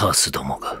カースどもが。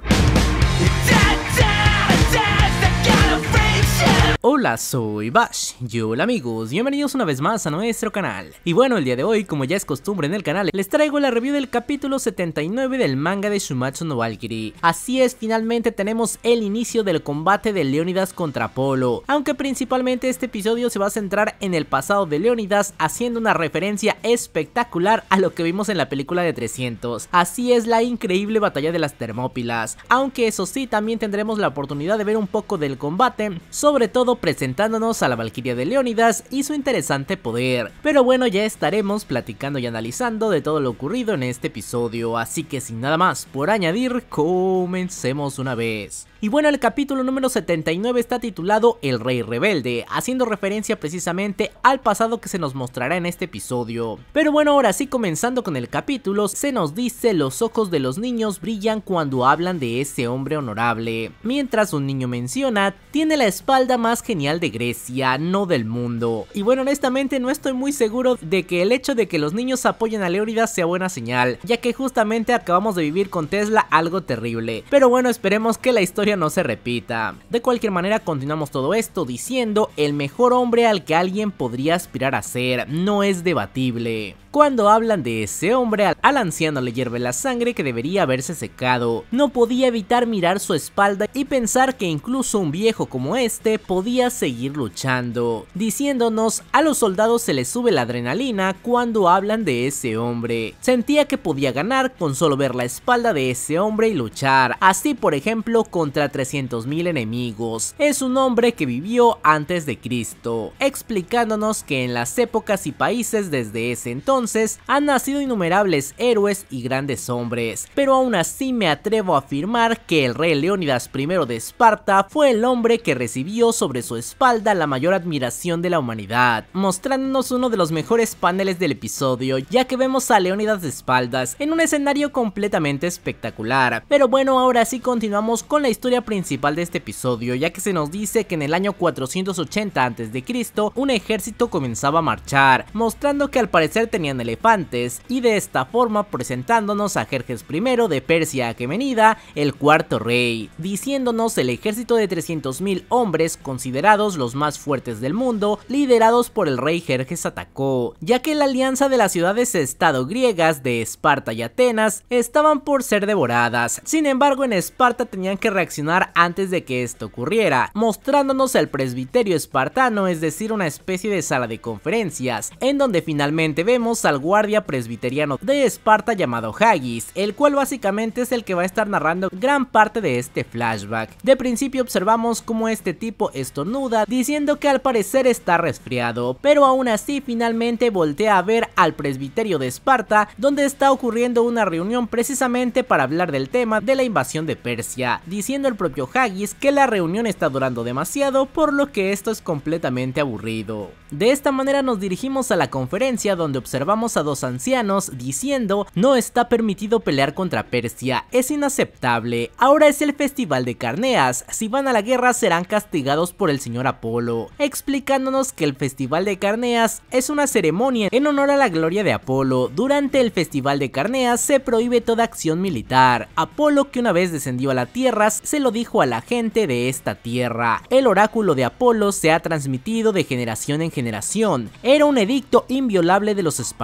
Hola, soy Bash, y hola amigos, bienvenidos una vez más a nuestro canal. Y bueno, el día de hoy, como ya es costumbre en el canal, les traigo la review del capítulo 79 del manga de Shumatsu no Valkyrie. Así es, finalmente tenemos el inicio del combate de Leonidas contra Apolo, aunque principalmente este episodio se va a centrar en el pasado de Leonidas haciendo una referencia espectacular a lo que vimos en la película de 300. Así es la increíble batalla de las Termópilas, aunque eso sí, también tendremos la oportunidad de ver un poco del combate, sobre todo presentándonos a la Valquiria de Leónidas y su interesante poder. Pero bueno, ya estaremos platicando y analizando de todo lo ocurrido en este episodio, así que sin nada más por añadir, comencemos una vez. Y bueno, el capítulo número 79 está titulado El Rey Rebelde, haciendo referencia precisamente al pasado que se nos mostrará en este episodio. Pero bueno, ahora sí, comenzando con el capítulo, se nos dice los ojos de los niños brillan cuando hablan de ese hombre honorable. Mientras un niño menciona, tiene la espalda más genial de Grecia, no del mundo. Y bueno, honestamente no estoy muy seguro de que el hecho de que los niños apoyen a Leorida sea buena señal, ya que justamente acabamos de vivir con Tesla algo terrible. Pero bueno, esperemos que la historia no se repita. De cualquier manera, continuamos todo esto diciendo, el mejor hombre al que alguien podría aspirar a ser, no es debatible cuando hablan de ese hombre al anciano le hierve la sangre que debería haberse secado. No podía evitar mirar su espalda y pensar que incluso un viejo como este podía seguir luchando, diciéndonos a los soldados se les sube la adrenalina cuando hablan de ese hombre. Sentía que podía ganar con solo ver la espalda de ese hombre y luchar, así por ejemplo contra 300.000 enemigos. Es un hombre que vivió antes de Cristo, explicándonos que en las épocas y países desde ese entonces han nacido innumerables héroes y grandes hombres, pero aún así me atrevo a afirmar que el rey Leónidas I de Esparta fue el hombre que recibió sobre su espalda la mayor admiración de la humanidad, mostrándonos uno de los mejores paneles del episodio, ya que vemos a Leónidas de espaldas en un escenario completamente espectacular. Pero bueno, ahora sí continuamos con la historia principal de este episodio, ya que se nos dice que en el año 480 a.C. un ejército comenzaba a marchar, mostrando que al parecer tenía elefantes, y de esta forma presentándonos a Jerjes I de Persia que venida el cuarto rey, diciéndonos el ejército de 300.000 hombres considerados los más fuertes del mundo, liderados por el rey Jerjes atacó, ya que la alianza de las ciudades estado griegas de Esparta y Atenas estaban por ser devoradas. Sin embargo, en Esparta tenían que reaccionar antes de que esto ocurriera, mostrándonos el presbiterio espartano, es decir, una especie de sala de conferencias, en donde finalmente vemos al guardia presbiteriano de Esparta llamado Haggis, el cual básicamente es el que va a estar narrando gran parte de este flashback. De principio observamos cómo este tipo estornuda diciendo que al parecer está resfriado, pero aún así finalmente voltea a ver al presbiterio de Esparta donde está ocurriendo una reunión precisamente para hablar del tema de la invasión de Persia, diciendo el propio Haggis que la reunión está durando demasiado por lo que esto es completamente aburrido. De esta manera nos dirigimos a la conferencia donde observamos Vamos a dos ancianos diciendo no está permitido pelear contra Persia, es inaceptable, ahora es el festival de carneas, si van a la guerra serán castigados por el señor Apolo, explicándonos que el festival de carneas es una ceremonia en honor a la gloria de Apolo, durante el festival de carneas se prohíbe toda acción militar, Apolo que una vez descendió a la tierra se lo dijo a la gente de esta tierra, el oráculo de Apolo se ha transmitido de generación en generación, era un edicto inviolable de los espíritus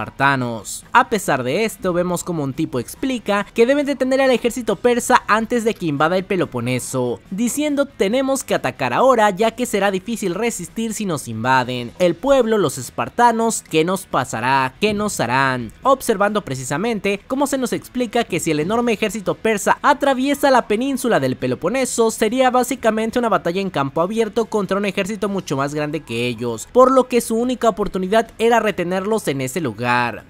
a pesar de esto, vemos como un tipo explica que deben detener al ejército persa antes de que invada el Peloponeso, diciendo tenemos que atacar ahora ya que será difícil resistir si nos invaden. El pueblo, los espartanos, ¿qué nos pasará? ¿Qué nos harán? Observando precisamente cómo se nos explica que si el enorme ejército persa atraviesa la península del Peloponeso, sería básicamente una batalla en campo abierto contra un ejército mucho más grande que ellos, por lo que su única oportunidad era retenerlos en ese lugar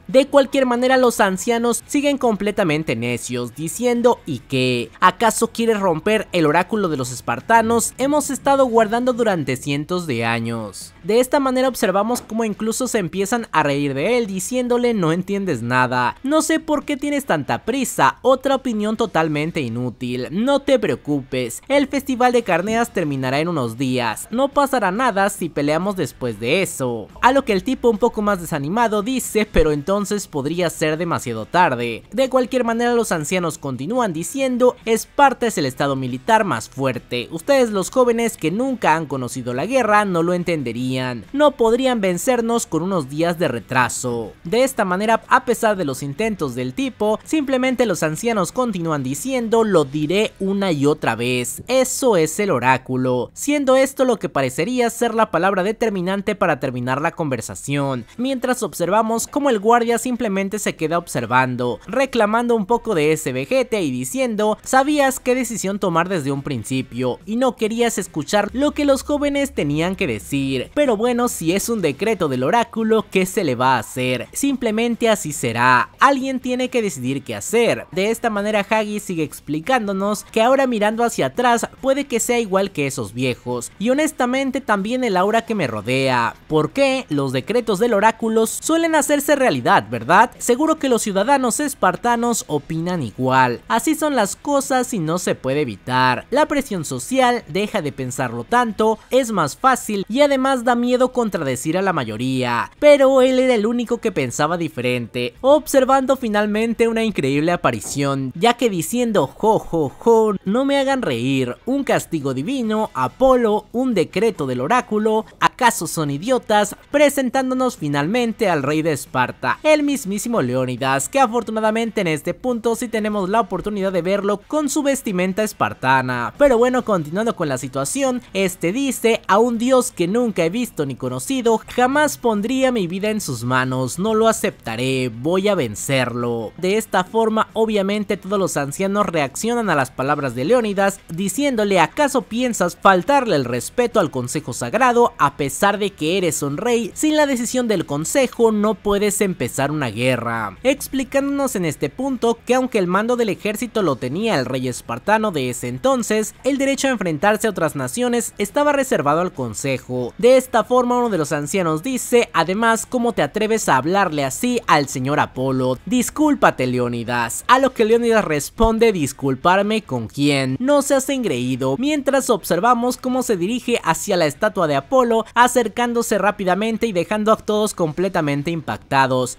de cualquier manera los ancianos siguen completamente necios diciendo ¿y qué? ¿Acaso quieres romper el oráculo de los espartanos? Hemos estado guardando durante cientos de años. De esta manera observamos cómo incluso se empiezan a reír de él diciéndole no entiendes nada, no sé por qué tienes tanta prisa, otra opinión totalmente inútil, no te preocupes, el festival de carneas terminará en unos días, no pasará nada si peleamos después de eso. A lo que el tipo un poco más desanimado dice pero entonces podría ser demasiado tarde. De cualquier manera los ancianos continúan diciendo, Esparta es el estado militar más fuerte. Ustedes los jóvenes que nunca han conocido la guerra no lo entenderían. No podrían vencernos con unos días de retraso. De esta manera, a pesar de los intentos del tipo, simplemente los ancianos continúan diciendo, lo diré una y otra vez. Eso es el oráculo. Siendo esto lo que parecería ser la palabra determinante para terminar la conversación, mientras observamos como el guardia simplemente se queda observando, reclamando un poco de ese vejete y diciendo, sabías qué decisión tomar desde un principio y no querías escuchar lo que los jóvenes tenían que decir, pero bueno, si es un decreto del oráculo, ¿qué se le va a hacer? Simplemente así será, alguien tiene que decidir qué hacer. De esta manera Hagi sigue explicándonos que ahora mirando hacia atrás puede que sea igual que esos viejos, y honestamente también el aura que me rodea, porque los decretos del oráculo suelen hacer realidad, ¿verdad? Seguro que los ciudadanos espartanos opinan igual. Así son las cosas y no se puede evitar. La presión social deja de pensarlo tanto, es más fácil y además da miedo contradecir a la mayoría. Pero él era el único que pensaba diferente, observando finalmente una increíble aparición, ya que diciendo jo jo jo, no me hagan reír, un castigo divino, Apolo, un decreto del oráculo, acaso son idiotas, presentándonos finalmente al rey de España Esparta, el mismísimo Leónidas, que afortunadamente en este punto sí tenemos la oportunidad de verlo con su vestimenta espartana. Pero bueno, continuando con la situación, este dice, a un dios que nunca he visto ni conocido, jamás pondría mi vida en sus manos, no lo aceptaré, voy a vencerlo. De esta forma, obviamente todos los ancianos reaccionan a las palabras de Leónidas, diciéndole, ¿acaso piensas faltarle el respeto al consejo sagrado a pesar de que eres un rey? Sin la decisión del consejo no puedes puedes empezar una guerra, explicándonos en este punto que aunque el mando del ejército lo tenía el rey espartano de ese entonces, el derecho a enfrentarse a otras naciones estaba reservado al consejo. De esta forma uno de los ancianos dice, además, ¿cómo te atreves a hablarle así al señor Apolo? Discúlpate Leónidas, a lo que Leónidas responde, disculparme con quién, no seas engreído, mientras observamos cómo se dirige hacia la estatua de Apolo, acercándose rápidamente y dejando a todos completamente impactados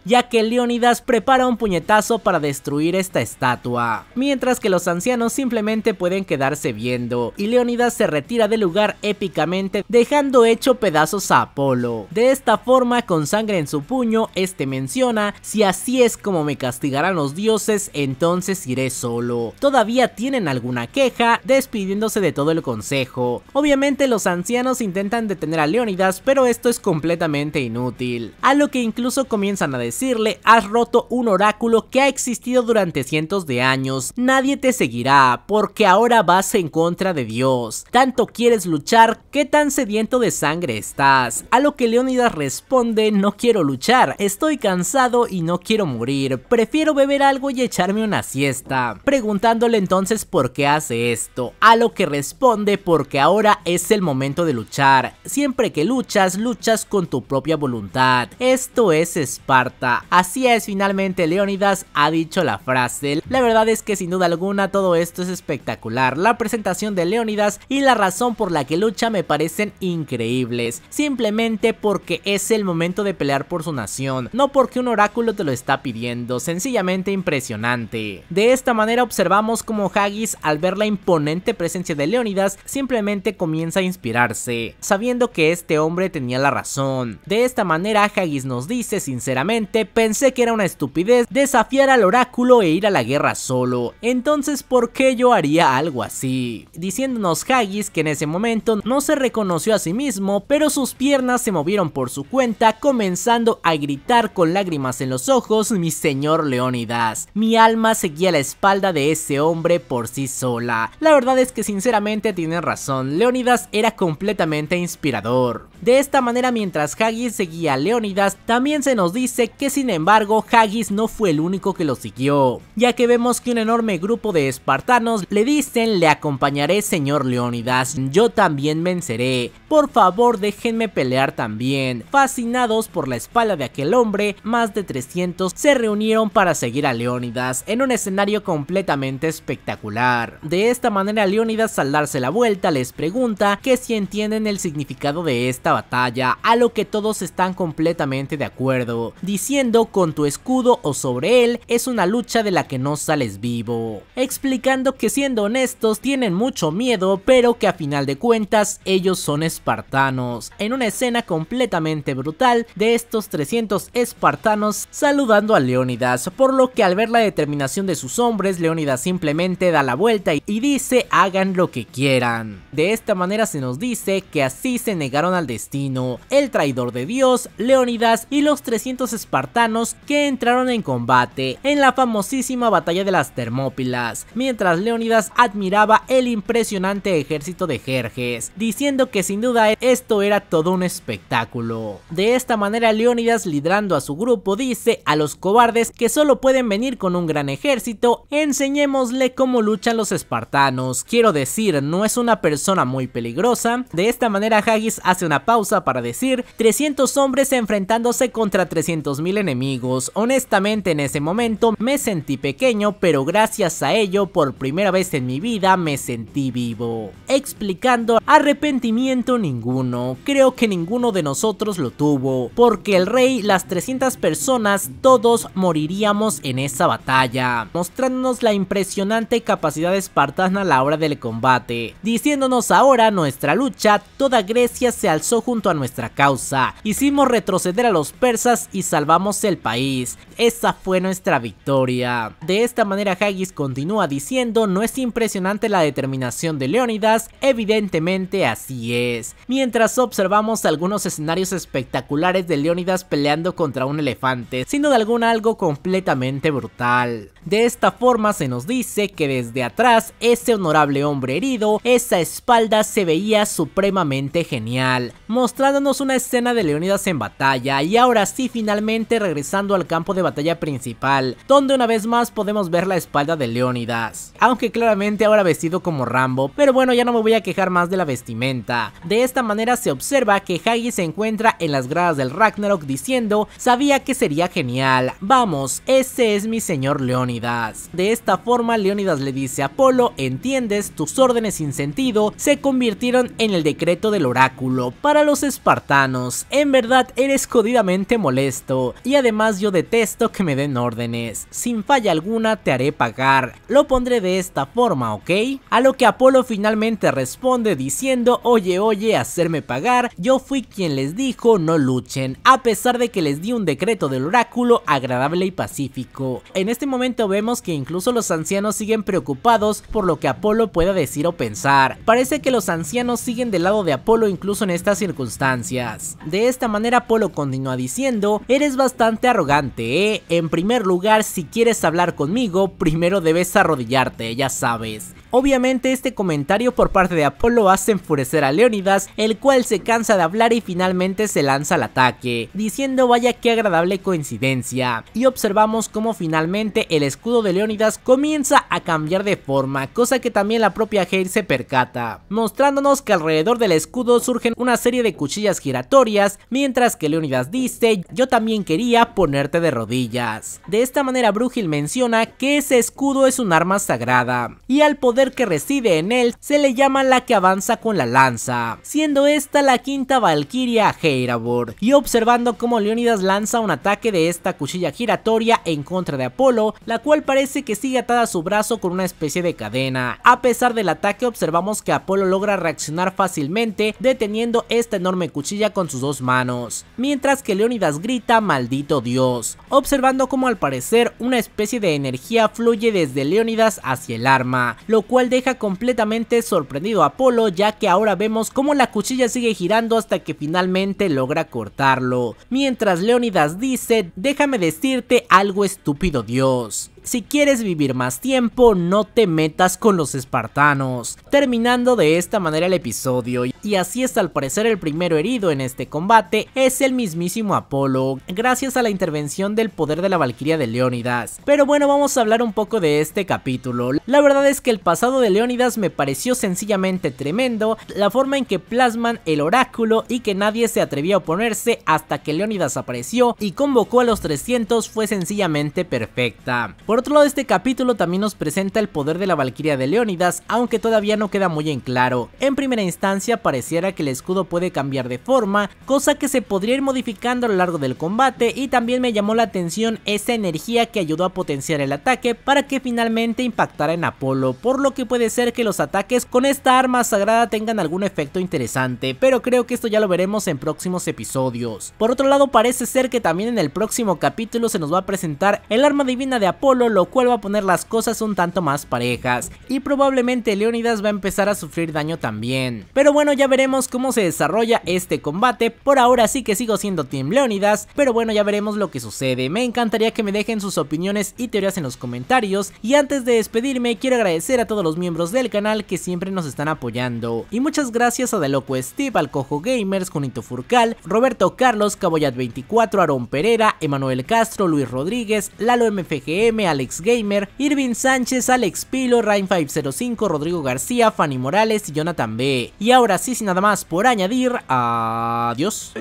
ya que Leonidas prepara un puñetazo para destruir esta estatua, mientras que los ancianos simplemente pueden quedarse viendo, y Leonidas se retira del lugar épicamente dejando hecho pedazos a Apolo. De esta forma, con sangre en su puño, este menciona, si así es como me castigarán los dioses, entonces iré solo. Todavía tienen alguna queja, despidiéndose de todo el consejo. Obviamente los ancianos intentan detener a Leonidas, pero esto es completamente inútil, a lo que incluso comienzan a decirle, has roto un oráculo que ha existido durante cientos de años, nadie te seguirá, porque ahora vas en contra de Dios, tanto quieres luchar, qué tan sediento de sangre estás, a lo que Leonidas responde, no quiero luchar, estoy cansado y no quiero morir, prefiero beber algo y echarme una siesta, preguntándole entonces por qué hace esto, a lo que responde, porque ahora es el momento de luchar, siempre que luchas, luchas con tu propia voluntad, esto es Esparta. Así es, finalmente Leonidas ha dicho la frase. La verdad es que sin duda alguna todo esto es espectacular. La presentación de Leonidas y la razón por la que lucha me parecen increíbles. Simplemente porque es el momento de pelear por su nación, no porque un oráculo te lo está pidiendo. Sencillamente impresionante. De esta manera observamos como Haggis al ver la imponente presencia de Leonidas, simplemente comienza a inspirarse, sabiendo que este hombre tenía la razón. De esta manera Haggis nos dice sin Sinceramente, pensé que era una estupidez desafiar al oráculo e ir a la guerra solo, entonces ¿por qué yo haría algo así? Diciéndonos Haggis que en ese momento no se reconoció a sí mismo, pero sus piernas se movieron por su cuenta comenzando a gritar con lágrimas en los ojos mi señor Leónidas. Mi alma seguía la espalda de ese hombre por sí sola. La verdad es que sinceramente tienen razón, Leónidas era completamente inspirador. De esta manera mientras Haggis seguía a Leónidas, también se nos dice que sin embargo Haggis no fue el único que lo siguió, ya que vemos que un enorme grupo de espartanos le dicen le acompañaré señor Leónidas, yo también venceré, por favor déjenme pelear también. Fascinados por la espalda de aquel hombre, más de 300 se reunieron para seguir a Leónidas en un escenario completamente espectacular. De esta manera Leónidas al darse la vuelta les pregunta que si entienden el significado de esta batalla, a lo que todos están completamente de acuerdo diciendo con tu escudo o sobre él es una lucha de la que no sales vivo, explicando que siendo honestos tienen mucho miedo pero que a final de cuentas ellos son espartanos, en una escena completamente brutal de estos 300 espartanos saludando a Leónidas, por lo que al ver la determinación de sus hombres, Leónidas simplemente da la vuelta y dice hagan lo que quieran. De esta manera se nos dice que así se negaron al destino, el traidor de Dios, Leónidas y los 300 300 espartanos que entraron en combate en la famosísima batalla de las Termópilas, mientras Leónidas admiraba el impresionante ejército de Jerjes, diciendo que sin duda esto era todo un espectáculo. De esta manera Leónidas liderando a su grupo dice a los cobardes que solo pueden venir con un gran ejército, enseñémosle cómo luchan los espartanos, quiero decir no es una persona muy peligrosa, de esta manera Haggis hace una pausa para decir 300 hombres enfrentándose contra 300.000 enemigos. Honestamente en ese momento me sentí pequeño, pero gracias a ello por primera vez en mi vida me sentí vivo. Explicando arrepentimiento ninguno, creo que ninguno de nosotros lo tuvo, porque el rey, las 300 personas, todos moriríamos en esa batalla, mostrándonos la impresionante capacidad espartana a la hora del combate, diciéndonos ahora nuestra lucha, toda Grecia se alzó junto a nuestra causa, hicimos retroceder a los persas y salvamos el país. Esa fue nuestra victoria. De esta manera Haggis continúa diciendo, no es impresionante la determinación de Leonidas, evidentemente así es. Mientras observamos algunos escenarios espectaculares de Leonidas peleando contra un elefante, sino de algún algo completamente brutal. De esta forma se nos dice que desde atrás ese honorable hombre herido, esa espalda se veía supremamente genial, mostrándonos una escena de Leonidas en batalla y ahora sí finalmente regresando al campo de batalla principal, donde una vez más podemos ver la espalda de Leónidas, aunque claramente ahora vestido como Rambo, pero bueno ya no me voy a quejar más de la vestimenta. De esta manera se observa que Hagi se encuentra en las gradas del Ragnarok diciendo, sabía que sería genial, vamos, ese es mi señor Leónidas. De esta forma Leonidas le dice a Apolo, entiendes, tus órdenes sin sentido se convirtieron en el decreto del oráculo para los espartanos, en verdad eres jodidamente molesto esto y además yo detesto que me den órdenes. Sin falla alguna te haré pagar. Lo pondré de esta forma, ¿ok? A lo que Apolo finalmente responde diciendo, oye, oye, hacerme pagar, yo fui quien les dijo no luchen, a pesar de que les di un decreto del oráculo agradable y pacífico. En este momento vemos que incluso los ancianos siguen preocupados por lo que Apolo pueda decir o pensar. Parece que los ancianos siguen del lado de Apolo incluso en estas circunstancias. De esta manera Apolo continúa diciendo, eres bastante arrogante, ¿eh? En primer lugar, si quieres hablar conmigo, primero debes arrodillarte, ya sabes. Obviamente este comentario por parte de Apolo hace enfurecer a Leonidas, el cual se cansa de hablar y finalmente se lanza al ataque, diciendo vaya qué agradable coincidencia. Y observamos cómo finalmente el escudo de Leonidas comienza a cambiar de forma, cosa que también la propia Hale se percata, mostrándonos que alrededor del escudo surgen una serie de cuchillas giratorias, mientras que Leonidas dice yo también quería ponerte de rodillas. De esta manera Brugil menciona que ese escudo es un arma sagrada, y al poder que reside en él se le llama la que avanza con la lanza, siendo esta la quinta Valkyria Heiraborg. y observando cómo Leonidas lanza un ataque de esta cuchilla giratoria en contra de Apolo, la cual parece que sigue atada a su brazo con una especie de cadena. A pesar del ataque observamos que Apolo logra reaccionar fácilmente deteniendo esta enorme cuchilla con sus dos manos, mientras que Leonidas grita maldito dios, observando como al parecer una especie de energía fluye desde Leónidas hacia el arma, lo cual deja completamente sorprendido a Apolo ya que ahora vemos como la cuchilla sigue girando hasta que finalmente logra cortarlo, mientras Leónidas dice déjame decirte algo estúpido dios si quieres vivir más tiempo no te metas con los espartanos. Terminando de esta manera el episodio y así es al parecer el primero herido en este combate es el mismísimo Apolo, gracias a la intervención del poder de la Valquiria de Leónidas. Pero bueno, vamos a hablar un poco de este capítulo. La verdad es que el pasado de Leónidas me pareció sencillamente tremendo, la forma en que plasman el oráculo y que nadie se atrevía a oponerse hasta que Leónidas apareció y convocó a los 300 fue sencillamente perfecta. Por otro lado, este capítulo también nos presenta el poder de la Valquiria de Leónidas, aunque todavía no queda muy en claro. En primera instancia, pareciera que el escudo puede cambiar de forma, cosa que se podría ir modificando a lo largo del combate y también me llamó la atención esa energía que ayudó a potenciar el ataque para que finalmente impactara en Apolo, por lo que puede ser que los ataques con esta arma sagrada tengan algún efecto interesante, pero creo que esto ya lo veremos en próximos episodios. Por otro lado, parece ser que también en el próximo capítulo se nos va a presentar el arma divina de Apolo lo cual va a poner las cosas un tanto más parejas, y probablemente Leonidas va a empezar a sufrir daño también. Pero bueno, ya veremos cómo se desarrolla este combate, por ahora sí que sigo siendo Team Leonidas, pero bueno, ya veremos lo que sucede. Me encantaría que me dejen sus opiniones y teorías en los comentarios, y antes de despedirme, quiero agradecer a todos los miembros del canal que siempre nos están apoyando. Y muchas gracias a Loco Steve, Alcojo Gamers, Junito Furcal, Roberto Carlos, Caboyat24, Aaron Pereira, Emanuel Castro, Luis Rodríguez, Lalo MFGM, Alex Gamer, Irving Sánchez, Alex Pilo, Rain505, Rodrigo García, Fanny Morales y Jonathan B. Y ahora sí, sin nada más por añadir, adiós.